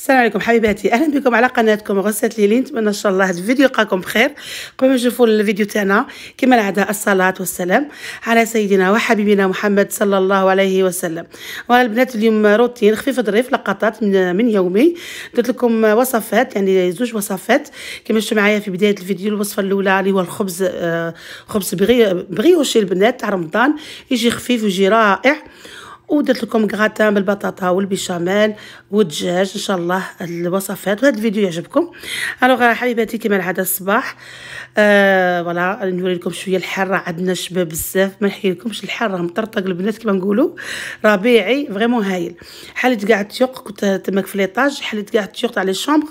السلام عليكم حبيباتي اهلا بكم على قناتكم غسات ليلي نتمنى ان شاء الله الفيديو يلقاكم بخير قبل ما نشوفوا الفيديو تاعنا كما العاده الصلاه والسلام على سيدنا وحبيبنا محمد صلى الله عليه وسلم وانا البنات اليوم روتين خفيف ظريف لقطات من, من يومي درت لكم وصفات يعني زوج وصفات كما شفتوا معايا في بدايه الفيديو الوصفه الاولى اللي هو الخبز آه خبز بغي بغيوشي البنات تاع رمضان يجي خفيف ويجي رائع ودرت لكم غراتان بالبطاطا والبيشاميل والدجاج ان شاء الله الوصفات وهذا الفيديو يعجبكم الوغ حبيباتي كما العاده الصباح آه نوري لكم شويه الحر عندنا شباب بزاف ما نحكي لكمش الحر راه مطرطق البنات كما نقولوا ربيعي فريمون هايل حليت كاع التيوق كنت تماك في ليطاج حليت كاع التيوق تاع لي شومبر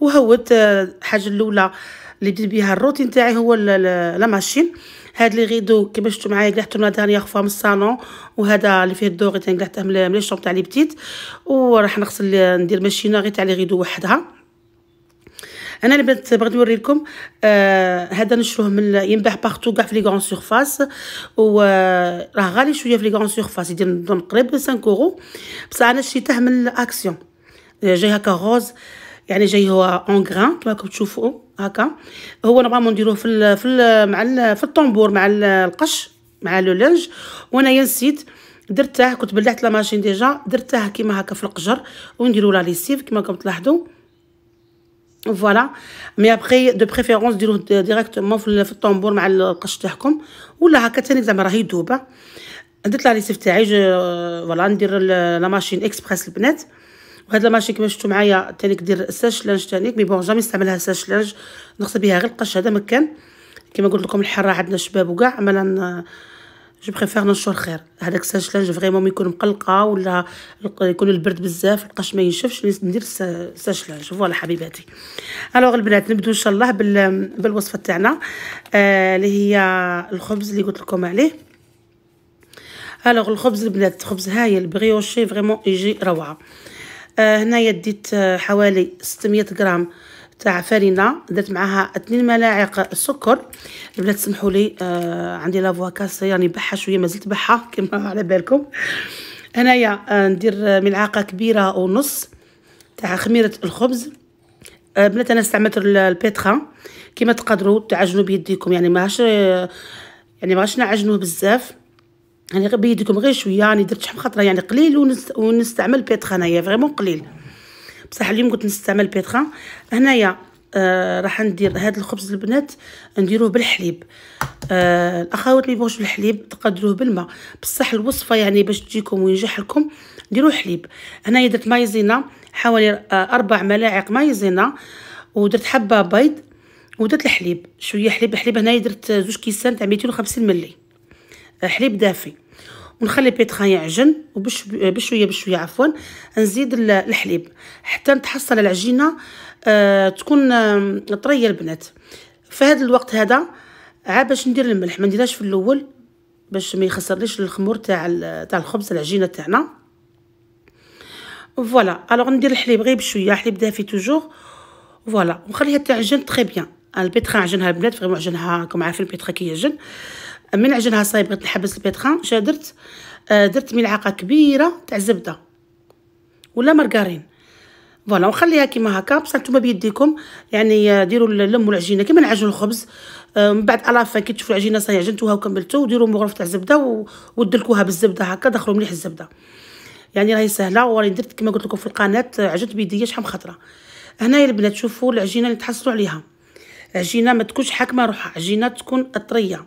وهوت آه، الحاجه الاولى اللي بديت بها الروتين تاعي هو لا ماشين هاد لي غيدو كيما شفتو معايا قلعتهم لا دانيير فوا من الصالون وهذا اللي فيه الدوغ تاني قلعته من لي شومب تاع لي بتيت وراح نغسل ندير ماشينه غير تاع لي غيدو وحدها انا اللي بغيت بغيت نوري لكم آه هذا نشروه من ينباع بارتو كاع في لي غون سيرفاس وراه آه، غالي شويه في لي غون سيرفاس يدير قريب 5 اورو بصح انا شريته من اكسيون آه، جاي هكا غوز يعني جاي هو اون غران كما راكم تشوفوا هكا هو نورمالمون نديروه في ال في مع ال في الطنبور مع القش مع لو لونج وانا نسيت درته كنت بلعت لا ماشين ديجا درته كيما هكا في القجر ونديروا لا ليسيف كيما راكم تلاحظوا فوالا مي ابخي دو بريفيرونس ديروه ديريكتومون في الطنبور مع القش تاعكم ولا هكا تاني زعما راهي دوبه درت لا ليسيف تاعي فوالا ندير لا ماشين اكسبريس البنات وهاد لاماشين كما شفتوا معايا تاني كدير لانج تانيك مي بون جامي نستعملها لانج نغسل بها غير القش هذا مكان كما قلت لكم الحراره عندنا شباب وكاع اما ما جو بريفير ننشر خير هذاك لانج فريمون يكون مقلقه ولا يكون البرد بزاف القش ما ينشفش ندير لانج فوالا حبيباتي الوغ البنات نبدو ان شاء الله بالوصفه تاعنا آه، اللي آه هي الخبز اللي قلت لكم عليه الوغ الخبز البنات خبز هايل بريوشي فريمون يجي روعه آه، هنايا ديت آه، حوالي 600 غرام تاع فرينه درت معاها 2 ملاعق سكر البنات سمحوا لي آه عندي لافوا كاسه يعني بحا شويه مازلت بحا كما على بالكم هنايا آه ندير آه، ملعقه كبيره ونص تاع خميره الخبز آه بنات انا استعملت البيتخا كما تقدروا تعجنوا بيديكم يعني ماهاش يعني ماهش نعجنوه بزاف يعني غير بيد غير شويه يعني درت شحال خطره يعني قليل ونس ونستعمل بيتخا هنايا فريمون قليل بصح اليوم قلت نستعمل بيتخا هنايا آه راح ندير هذا الخبز البنات نديروه بالحليب آه الاخوات اللي يبغوش بالحليب تقدروه بالماء بصح الوصفه يعني باش تجيكم وينجح لكم ديروا حليب هنايا درت مايزينا حوالي آه اربع ملاعق مايزينا ودرت حبه بيض ودرت الحليب شويه حليب الحليب هنايا درت زوج كيسان تاع 250 ملي حليب دافي ونخلي بيتخان يعجن وبشويه بشويه عفوا نزيد الحليب حتى نتحصل العجينه آه تكون طريه البنات في هذا الوقت هذا عاد باش ندير الملح ما نديرهاش في الاول باش ما يخسرليش الخمور تاع تاع الخبز العجينه تاعنا فوالا الوغ ندير الحليب غير بشويه حليب دافي توجور فوالا ونخليها تعجن تري بيان البيتخا عجنها البنات فريمون عجنها راكم عارفين البيتخا كيعجن آه من عجنها صايب بغيت نحبس البيتخان شنو درت آه، درت ملعقه كبيره تاع زبده ولا مارغرين فوالا وخليها كيما هكا بصح نتوما بيديكم يعني آه، ديروا اللم والعجينه كيما نعجنوا الخبز آه، من بعد الافا كي تشوفوا العجينه صايي عجنتوها وكملتوا وديرو مغرف تاع زبده ودلكوها بالزبده هكا دخلوا مليح الزبده يعني راهي سهله وراني درت كما قلت لكم في القناه عجنت بيديا شحال خطره هنايا البنات شوفوا العجينه اللي تحصلوا عليها عجينه ما تكونش حاكمه روحها عجينه تكون طريه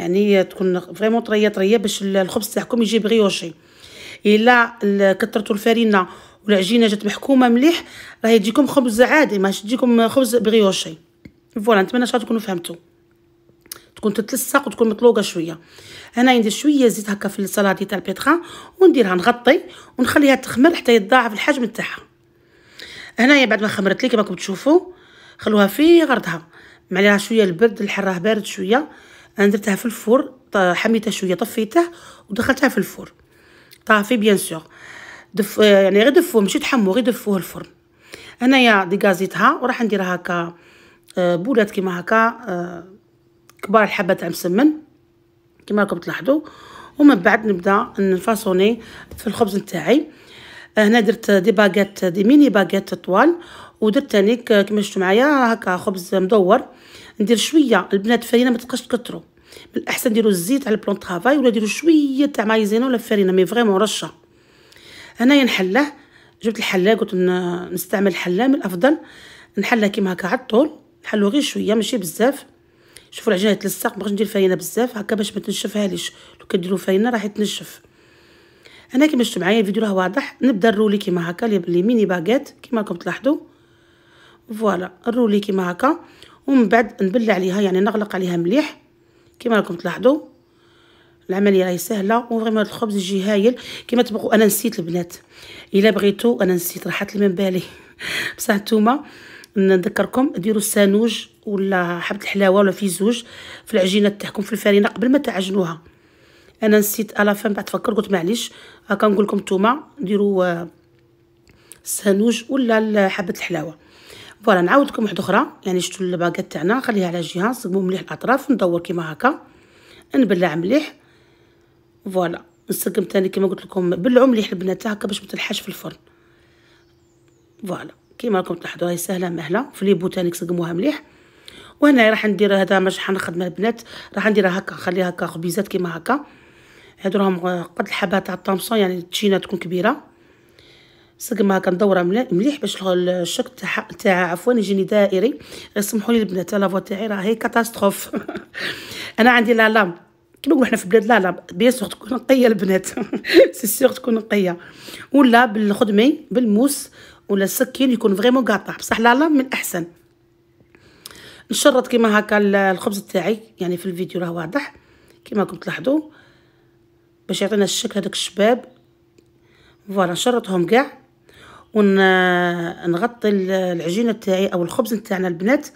يعني تكون فريمون طريه طريه باش الخبز تاعكم يجي بغيوشي الا كثرتوا الفرينه والعجينه جات محكومه مليح راهي تجيكم خبز عادي ماهيش تجيكم خبز بغيوشي فوالا نتمنى شحال تكونوا فهمتوا تكون تتلصق وتكون مطلوقه شويه هنا ندير شويه زيت هكا في السلاطي تاع البيتخا ونديرها نغطي ونخليها تخمر حتى يتضاعف الحجم تاعها هنايا بعد ما خمرت لي كما راكم تشوفوا خلوها في غردها معليها شويه البرد الحر راه بارد شويه انا درتها في الفرن حميتها شويه طفيته ودخلتها في الفرن طافي بيان سور دف يعني غير دفوه ماشي حمو غير دفوه الفرن هنايا ديغازيتها وراح ندير هكا آه، بولات كيما هكا آه، كبار الحبه تاع مسمن كيما راكم تلاحظوا ومن بعد نبدا نفاصوني في الخبز نتاعي هنا درت دي باغيت دي ميني باغيت طوال ودرت تانيك كيما شفتوا معايا هكا خبز مدور ندير شويه البنات فرينه ما تبقاش تكثروا من الاحسن ديروا الزيت على البلون طرافاي ولا ديروا شويه تاع مايزينا ولا فرينه مي فريمون رشه هنايا نحله جبت الحله قلت نستعمل الحله من الافضل نحله كيما هكا على الطول نحلو غير شويه ماشي بزاف شوفوا العجينه تلصق ما ندير فرينه بزاف هكا باش ما تنشفهاليش لو كديروا فرينه راح تنشف هنا كيما شفتوا معايا الفيديو راه واضح نبدا الرولي كيما هكا لي ميني باغيت كيما راكم تلاحظوا فوالا الرولي كيما هكا ومن بعد نبلع عليها يعني نغلق عليها مليح كما راكم تلاحظوا العمليه راهي سهله وفريمون الخبز يجي هايل كما تبغوا انا نسيت البنات الا بغيتو انا نسيت راحت لي من بالي بصح نتوما نذكركم ديروا السانوج ولا حبه الحلاوه ولا في زوج في العجينه تاعكم في الفرينه قبل ما تعجنوها انا نسيت على فم بعد تفكر قلت معليش هاكا نقول لكم نتوما ديروا السانوج آه، ولا حبه الحلاوه فوالا نعاودكم وحده اخرى يعني شفتوا الباكيت تاعنا خليها على جهه نصبو مليح الاطراف ندور كيما هكا نبلع مليح فوالا نسقم تاني كيما قلت لكم بلعوا مليح البنات هكا باش ما في الفرن فوالا كيما راكم تلاحظوا هي سهله مهله في لي بوتانيك سقموها مليح وهنا راح ندير هذا مش نخدم البنات راح نديرها هكا نخليها هكا خبيزات كيما هكا هادو راهم قد الحبات تاع الطامسون يعني التشينه تكون كبيره نسقمها كندور مليح باش الشك تاعها تاع عفوا يجيني دائري غير سمحوا لي البنات لا فوا تاعي راهي كاتاستروف انا عندي لا لام كيما نقولوا حنا في بلاد لا لام بيان سور تكون نقيه البنات سي سيغ تكون نقيه ولا بالخدمي بالموس ولا السكين يكون فريمون قاطع بصح لا لام من الاحسن نشرط كيما هكا الخبز تاعي يعني في الفيديو راه واضح كيما راكم تلاحظوا باش يعطينا الشكل هذاك الشباب فوالا نشرطهم كاع ونغطي العجينه تاعي او الخبز تاعنا البنات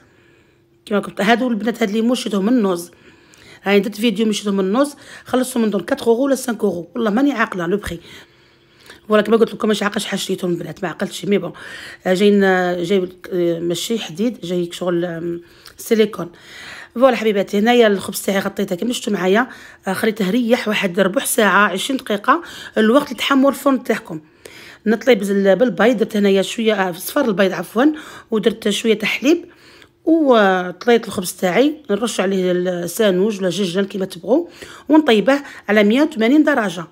كما قلت هادو البنات هاد اللي من النوز هاي درت فيديو مشيتهم النوز خلصتو من دون 4 اورو ولا 5 اورو والله ماني عاقله لو بخي ولا كما قلت لكم مش عاقله شحال البنات ما عقلتش مي بون آه، جايين آه، جاي آه، ماشي حديد جايك شغل سيليكون فوالا حبيباتي هنايا الخبز تاعي غطيته كيما شفتوا معايا خليته ريح واحد ربع ساعه 20 دقيقه الوقت لتحمر الفرن تاعكم نطلي بالبيض درت هنايا شويه آه، صفار البيض عفوا ودرت شويه تحليب حليب وطليت الخبز تاعي نرش عليه السانوج ولا جنجان كيما تبغوا ونطيبه على 180 درجه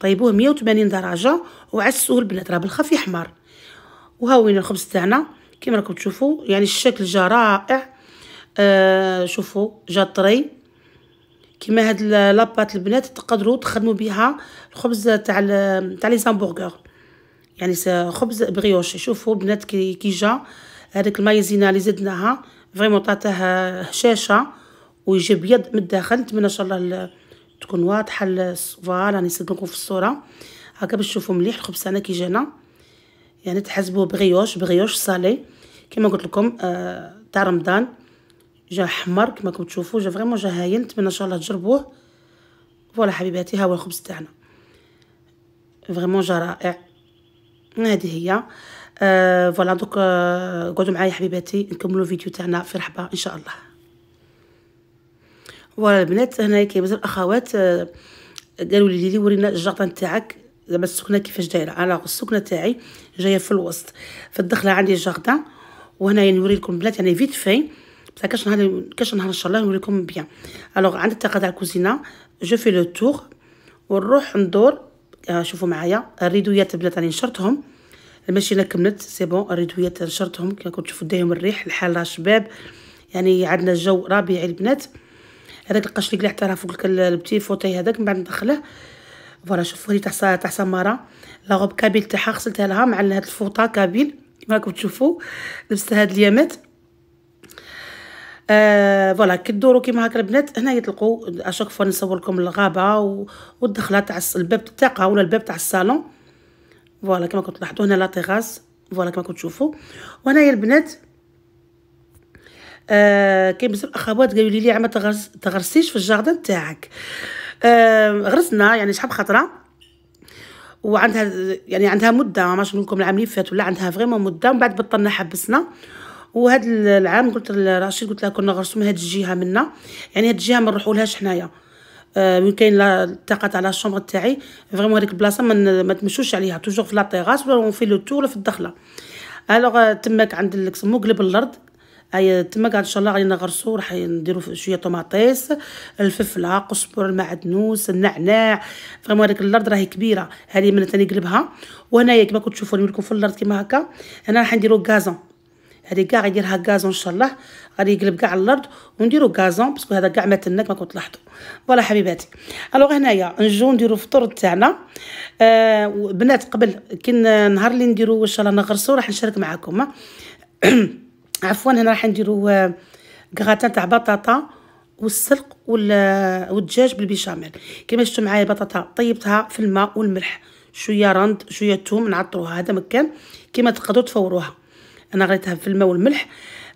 طيبوه 180 درجه وعسوه البنات راه بالخف يحمر وين الخبز تاعنا كيما راكم تشوفوا يعني الشكل جا رائع آه شوفوا جا طري كيما هاد لاباط البنات تقدروا تخدموا بها الخبز تاع تاع لي زامبورغر يعني خبز بريوش شوفوا بنات كي جا هذاك المايزينا اللي زدناها فريمون طاتها هشاشه ويجي بيض من الداخل نتمنى ان شاء الله تكون واضحه فوالا راني نسد لكم في الصوره هكا باش تشوفوا مليح الخبز تاعنا كي جانا يعني تحسبوه بغيوش بغيوش صالي كما قلت لكم آه تاع رمضان جا حمر كما راكم تشوفوا جا فريمون جا هاين نتمنى ان شاء الله تجربوه فوالا حبيباتي ها هو الخبز تاعنا فريمون جا رائع هذه هي فوالا آه، آه، دوك قعدوا معايا حبيباتي نكملوا الفيديو تاعنا في رحبه ان شاء الله فوالا البنات هنايا كاين بزاف الاخوات آه، قالوا لي ليلي ورينا الجاردان تاعك زعما السكنه كيفاش دايره انا السكنه تاعي جايه في الوسط في الدخله عندي الجاردان وهنايا نوري لكم البنات يعني فيت في بصح كاش نهار كاش نهار ان شاء الله نوريكم بيان الوغ عند التقى تاع الكوزينه جو في لو تور ونروح ندور آه، شوفوا معايا الريدويات البنات راني نشرتهم ماشي انا كملت سي بون الريدويات نشرتهم راكم تشوفوا دايهم الريح الحال راه شباب يعني عندنا الجو ربيعي البنات هذاك القش اللي حتى راه فوق البتي فوتي هذاك من بعد ندخله فوالا شوفوا لي تاع تاع سماره لا روب كابيل تاعها غسلتها لها مع هاد الفوطه كابيل كما راكم تشوفوا لبست هاد اليامات آه، فوالا فوالا كدوروا كيما هكا البنات هنا يطلقوا اشاك فوا نصور لكم الغابه والدخله تاع الباب تاعها ولا الباب تاع الصالون فوالا كما كنتو تلاحظوا هنا لا تيغاس فوالا كما كنتو تشوفوا وهنايا البنات آه كاين بزاف اخوات قالوا لي لي ما تغرس تغرسيش في الجاردن تاعك آه غرسنا يعني شحال خطره وعندها يعني عندها مده ما نقول لكم العام اللي فات ولا عندها فريمون مده ومن بعد بطلنا حبسنا وهاد العام قلت لرشيد قلت لها كنا من هاد الجهه منا يعني هاد الجهه ما نروحولهاش حنايا آه، من كاين التقات على الشومبر تاعي فريمون هذيك البلاصه ما, ما تمشوش عليها توجور في لا تيغاس ولا في لو تور ولا في الدخله الوغ euh, تماك عند الكسمو قلب الارض اي تما قاعد ان شاء الله غادي نغرسو راح نديرو شويه طوماطيس الفلفله قزبر المعدنوس النعناع فريمون هذيك الارض راهي كبيره هذه من ثاني قلبها وهنايا كما كنتو تشوفوني لكم في الارض كما هكا هنا راح نديرو غازون هادي كاع غيديرها غازون ان شاء الله غادي يقلب كاع الارض ونديرو غازون باسكو هذا كاع ما تنك ما كنت لاحظوا فوالا حبيباتي الوغ هنايا نجو نديرو الفطور تاعنا آه بنات قبل كي نهار اللي نديرو ان شاء الله نغرسو راح نشارك معاكم عفوا هنا راح نديرو آه، غراتان تاع بطاطا والسلق والدجاج بالبيشاميل كما شفتوا معايا بطاطا طيبتها في الماء والملح شويه رند شويه ثوم نعطروها هذا مكان كما تقدروا تفوروها انا غليتها في الماء والملح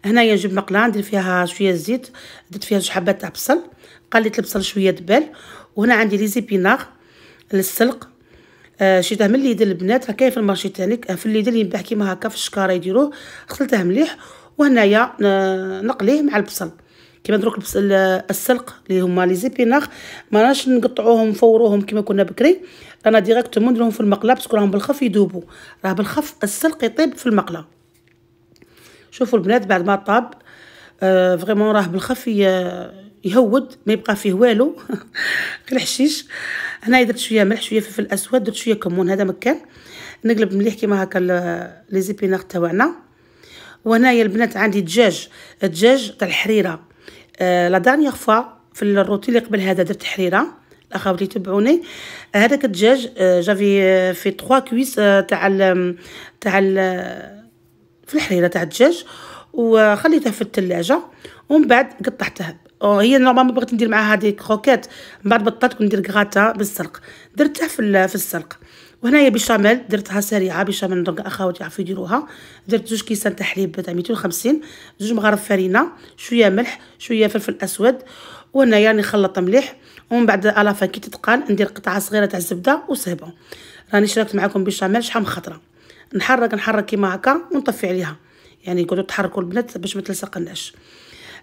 هنايا نجيب مقله ندير فيها شويه زيت درت فيها جوج حبات تاع بصل قليت البصل شويه دبال وهنا عندي لي زيبيناغ للسلق آه شريته من ليدل البنات راه كاين في المارشي تاعنا آه، في ليدل ينباع كيما هكا في الشكاره يديروه غسلته مليح وهنايا آه، نقليه مع البصل كيما دروك السلق اللي هما لي زيبيناغ ما راناش نقطعوهم نفوروهم كيما كنا بكري رانا ديريكتومون نديرهم في المقله باسكو راهم بالخف يذوبوا راه بالخف السلق يطيب في المقله شوفوا البنات بعد ما طاب آه، فريمون راه بالخف يهود ما يبقى فيه والو غير الحشيش هنايا درت شويه ملح شويه فلفل اسود درت شويه كمون هذا مكان نقلب مليح كيما هكا لي زيبينار تاعنا وهنايا البنات عندي دجاج دجاج تاع الحريره آه، لا دانيير فوا في الروتي اللي قبل هذا درت حريره الاخوات اللي تبعوني هذاك الدجاج جافي في 3 كويس تاع ال تاع ال في الحريره تاع الدجاج وخليته في الثلاجه ومن بعد قطعتها هي نورمالمون بغيت ندير معها هذه كروكيت من بعد بطلت كندير كغاتا بالسلق درتها في في السلق وهنايا بيشاميل درتها سريعه بيشاميل دونك اخواتي عرفوا يديروها درت زوج كيسان تاع حليب تاع 250 زوج مغارف فرينه شويه ملح شويه فلفل اسود وهنايا يعني نخلط مليح ومن بعد الافا كي تتقال ندير قطعه صغيره تاع الزبده وصهبه راني شاركت معكم بيشاميل شحال من خطره نحرك نحرك كيما هكا ونطفي عليها يعني يقعدوا تحركوا البنات باش ما تلصقناش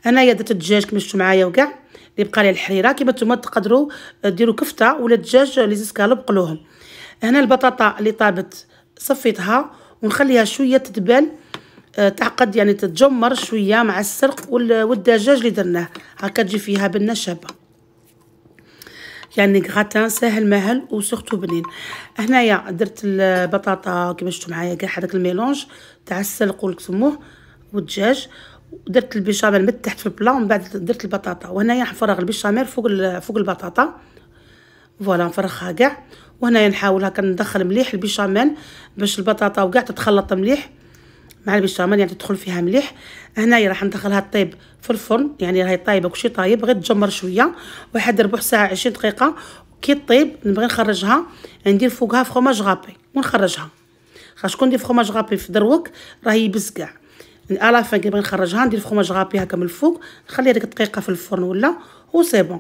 انايا درت الدجاج كما شفتوا معايا وكاع اللي بقى لي الحريره كيما نتوما تقدروا ديروا كفته ولا دجاج لي زيسكالوب قلوهم هنا البطاطا اللي طابت صفيتها ونخليها شويه تدبل آه، تعقد يعني تتجمر شويه مع السرق والدجاج اللي درناه هكا تجي فيها بنه شابه يعني غراتان ساهل مهل وسورتو بنين هنايا درت البطاطا كما شفتوا معايا كاع هذاك الميلونج تاع السلق والكسموه والدجاج درت البيشاميل من تحت في البلا ومن بعد درت البطاطا وهنايا نفرغ البيشاميل فوق فوق البطاطا فوالا نفرغها كاع وهنايا نحاول هكا ندخل مليح البيشاميل باش البطاطا وكاع تتخلط مليح مع البشاميل يعني تدخل فيها مليح هنايا راح ندخلها طيب في الفرن يعني راهي طايبه كلشي طايب غير تجمر شويه واحد ربع ساعه 20 دقيقه كي طيب نبغي نخرجها ندير فوقها فخوماج غابي ونخرجها خاص كون ندير فخوماج غابي في دروك راه يبس كاع الا فين كنبغي نخرجها ندير فخوماج غابي هكا من الفوق نخليها ديك دقيقه في الفرن ولا و سي بون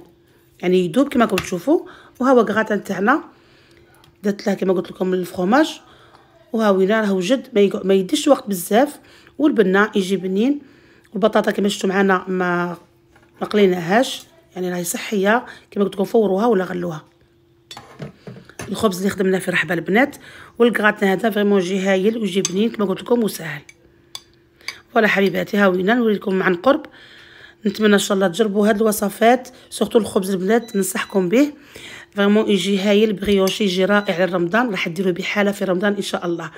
يعني يدوب كما راكم تشوفوا وها هو غاتا تاعنا درت لها كما قلت لكم الفخوماج وهاويلا راه وجد ما, ما وقت بزاف والبنه يجي بنين والبطاطا كما شفتوا معنا ما ما قليناهاش يعني راهي صحيه كما قلت لكم فوروها ولا غلوها الخبز اللي خدمناه في رحبه البنات والكغاتنا هذا فريمون جي هايل وجي بنين كما قلت لكم وسهل فوالا حبيباتي هاوينا نوريكم عن قرب نتمنى ان شاء الله تجربوا هاد الوصفات سورتو الخبز البنات ننصحكم به فريمون يجي هايل بغيوشي يجي رائع لرمضان راح ديروه بحاله في رمضان ان شاء الله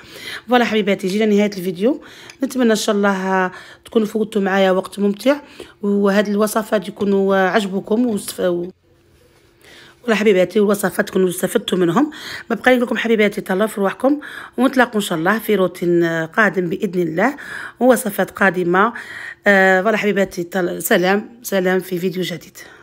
فوالا حبيباتي جينا نهايه الفيديو نتمنى ان شاء الله تكونوا فوتوا معايا وقت ممتع وهاد الوصفات يكونوا عجبوكم و ولا حبيباتي الوصفات تكونوا استفدتوا منهم ما بقى لكم حبيباتي تهلاو في رواحكم ونتلاقوا ان شاء الله في روتين قادم باذن الله ووصفات قادمه آه ولا حبيباتي سلام سلام في فيديو جديد